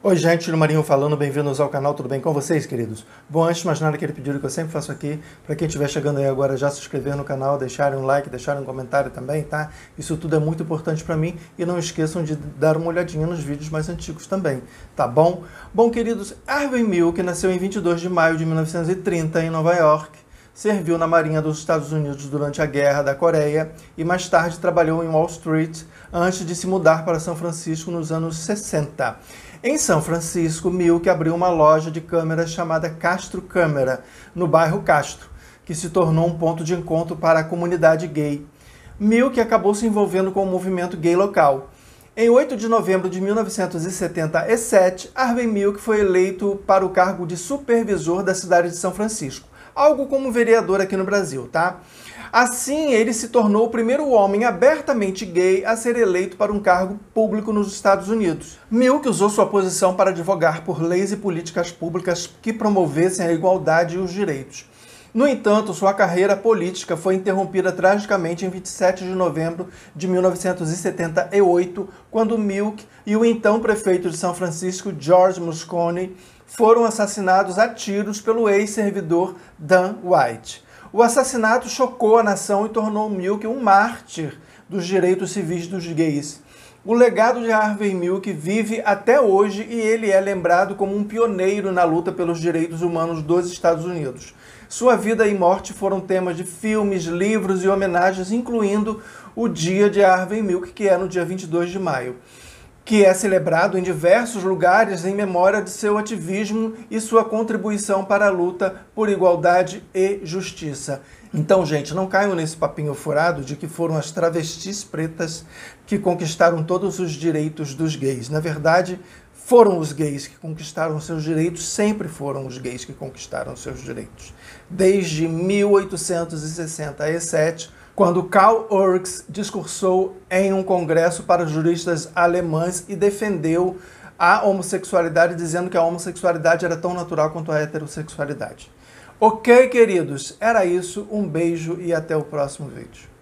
Oi, gente do Marinho falando, bem-vindos ao canal, tudo bem com vocês, queridos? Bom, antes de mais nada, aquele pedido que eu sempre faço aqui, para quem estiver chegando aí agora, já se inscrever no canal, deixarem um like, deixarem um comentário também, tá? Isso tudo é muito importante para mim e não esqueçam de dar uma olhadinha nos vídeos mais antigos também, tá bom? Bom, queridos, Harvey Milk nasceu em 22 de maio de 1930 em Nova York serviu na Marinha dos Estados Unidos durante a Guerra da Coreia e mais tarde trabalhou em Wall Street antes de se mudar para São Francisco nos anos 60. Em São Francisco, Milk abriu uma loja de câmeras chamada Castro Câmera, no bairro Castro, que se tornou um ponto de encontro para a comunidade gay. Milk acabou se envolvendo com o movimento gay local. Em 8 de novembro de 1977, Harvey Milk foi eleito para o cargo de supervisor da cidade de São Francisco algo como vereador aqui no Brasil, tá? Assim, ele se tornou o primeiro homem abertamente gay a ser eleito para um cargo público nos Estados Unidos. Milk usou sua posição para advogar por leis e políticas públicas que promovessem a igualdade e os direitos. No entanto, sua carreira política foi interrompida tragicamente em 27 de novembro de 1978, quando Milk e o então prefeito de São Francisco, George Moscone, foram assassinados a tiros pelo ex-servidor Dan White. O assassinato chocou a nação e tornou Milk um mártir dos direitos civis dos gays. O legado de Harvey Milk vive até hoje e ele é lembrado como um pioneiro na luta pelos direitos humanos dos Estados Unidos. Sua vida e morte foram temas de filmes, livros e homenagens, incluindo o Dia de Harvey Milk, que é no dia 22 de maio que é celebrado em diversos lugares em memória de seu ativismo e sua contribuição para a luta por igualdade e justiça. Então, gente, não caiam nesse papinho furado de que foram as travestis pretas que conquistaram todos os direitos dos gays. Na verdade, foram os gays que conquistaram seus direitos, sempre foram os gays que conquistaram seus direitos. Desde 1867, quando Karl Marx discursou em um congresso para juristas alemães e defendeu a homossexualidade, dizendo que a homossexualidade era tão natural quanto a heterossexualidade. Ok, queridos? Era isso. Um beijo e até o próximo vídeo.